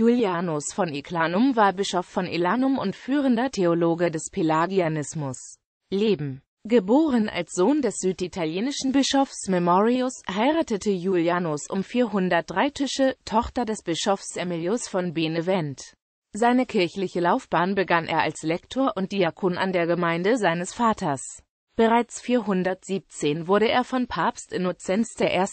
Julianus von Eclanum war Bischof von Elanum und führender Theologe des Pelagianismus. Leben Geboren als Sohn des süditalienischen Bischofs Memorius, heiratete Julianus um 403 Tische, Tochter des Bischofs Emilius von Benevent. Seine kirchliche Laufbahn begann er als Lektor und Diakon an der Gemeinde seines Vaters. Bereits 417 wurde er von Papst Innozenz I.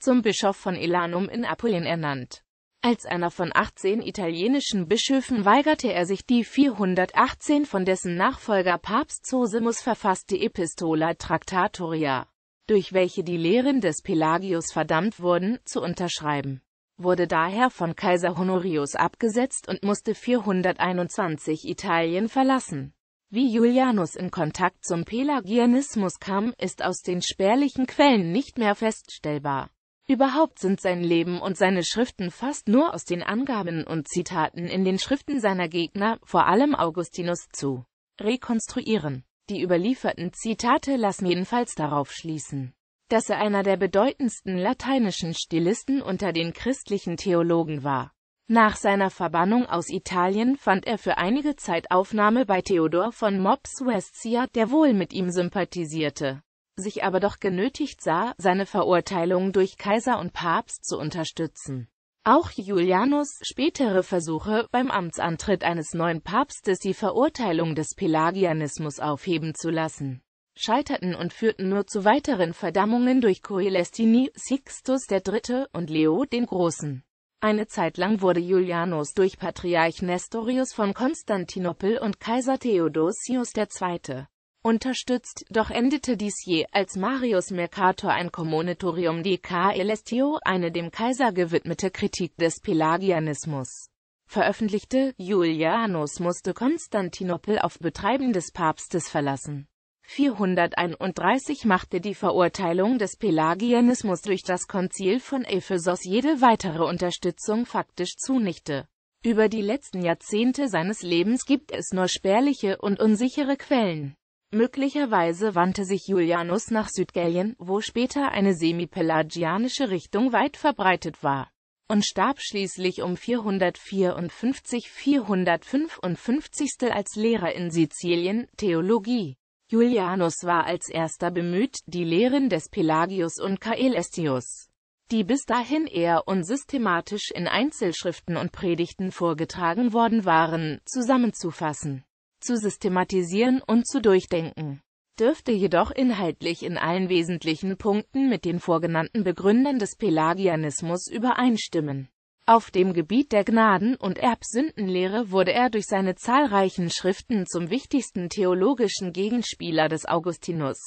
zum Bischof von Elanum in Apulien ernannt. Als einer von 18 italienischen Bischöfen weigerte er sich die 418 von dessen Nachfolger Papst Zosimus verfasste Epistola Tractatoria, durch welche die Lehren des Pelagius verdammt wurden, zu unterschreiben, wurde daher von Kaiser Honorius abgesetzt und musste 421 Italien verlassen. Wie Julianus in Kontakt zum Pelagianismus kam, ist aus den spärlichen Quellen nicht mehr feststellbar. Überhaupt sind sein Leben und seine Schriften fast nur aus den Angaben und Zitaten in den Schriften seiner Gegner, vor allem Augustinus, zu rekonstruieren. Die überlieferten Zitate lassen jedenfalls darauf schließen, dass er einer der bedeutendsten lateinischen Stilisten unter den christlichen Theologen war. Nach seiner Verbannung aus Italien fand er für einige Zeit Aufnahme bei Theodor von Mops Westia, der wohl mit ihm sympathisierte sich aber doch genötigt sah, seine Verurteilung durch Kaiser und Papst zu unterstützen. Auch Julianus' spätere Versuche, beim Amtsantritt eines neuen Papstes die Verurteilung des Pelagianismus aufheben zu lassen, scheiterten und führten nur zu weiteren Verdammungen durch Coelestini, Sixtus III. und Leo den Großen. Eine Zeit lang wurde Julianus durch Patriarch Nestorius von Konstantinopel und Kaiser Theodosius II unterstützt, doch endete dies je, als Marius Mercator ein Communitorium de Caelestio, eine dem Kaiser gewidmete Kritik des Pelagianismus, veröffentlichte. Julianus musste Konstantinopel auf Betreiben des Papstes verlassen. 431 machte die Verurteilung des Pelagianismus durch das Konzil von Ephesos jede weitere Unterstützung faktisch zunichte. Über die letzten Jahrzehnte seines Lebens gibt es nur spärliche und unsichere Quellen. Möglicherweise wandte sich Julianus nach Südgallien, wo später eine semipelagianische Richtung weit verbreitet war, und starb schließlich um 454-455 als Lehrer in Sizilien, Theologie. Julianus war als erster bemüht, die Lehren des Pelagius und Caelestius, die bis dahin eher unsystematisch in Einzelschriften und Predigten vorgetragen worden waren, zusammenzufassen zu systematisieren und zu durchdenken, dürfte jedoch inhaltlich in allen wesentlichen Punkten mit den vorgenannten Begründern des Pelagianismus übereinstimmen. Auf dem Gebiet der Gnaden- und Erbsündenlehre wurde er durch seine zahlreichen Schriften zum wichtigsten theologischen Gegenspieler des Augustinus,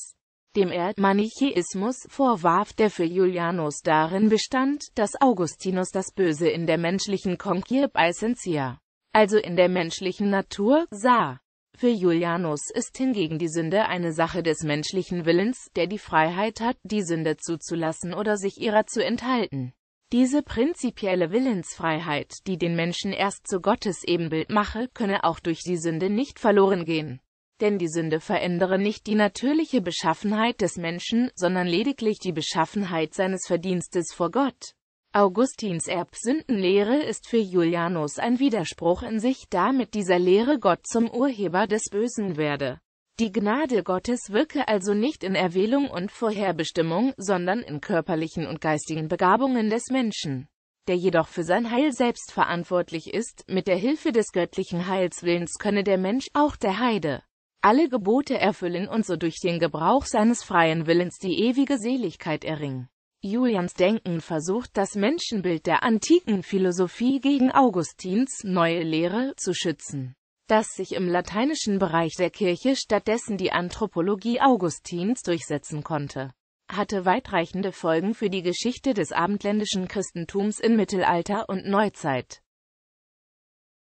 dem er Manichäismus vorwarf, der für Julianus darin bestand, dass Augustinus das Böse in der menschlichen Conquire essentia also in der menschlichen Natur, sah. Für Julianus ist hingegen die Sünde eine Sache des menschlichen Willens, der die Freiheit hat, die Sünde zuzulassen oder sich ihrer zu enthalten. Diese prinzipielle Willensfreiheit, die den Menschen erst zu Gottes Ebenbild mache, könne auch durch die Sünde nicht verloren gehen. Denn die Sünde verändere nicht die natürliche Beschaffenheit des Menschen, sondern lediglich die Beschaffenheit seines Verdienstes vor Gott. Augustins Erbsündenlehre ist für Julianus ein Widerspruch in sich, da mit dieser Lehre Gott zum Urheber des Bösen werde. Die Gnade Gottes wirke also nicht in Erwählung und Vorherbestimmung, sondern in körperlichen und geistigen Begabungen des Menschen, der jedoch für sein Heil selbst verantwortlich ist, mit der Hilfe des göttlichen Heilswillens könne der Mensch, auch der Heide, alle Gebote erfüllen und so durch den Gebrauch seines freien Willens die ewige Seligkeit erringen. Julians Denken versucht das Menschenbild der antiken Philosophie gegen Augustins neue Lehre zu schützen, dass sich im lateinischen Bereich der Kirche stattdessen die Anthropologie Augustins durchsetzen konnte hatte weitreichende Folgen für die Geschichte des abendländischen Christentums in Mittelalter und Neuzeit.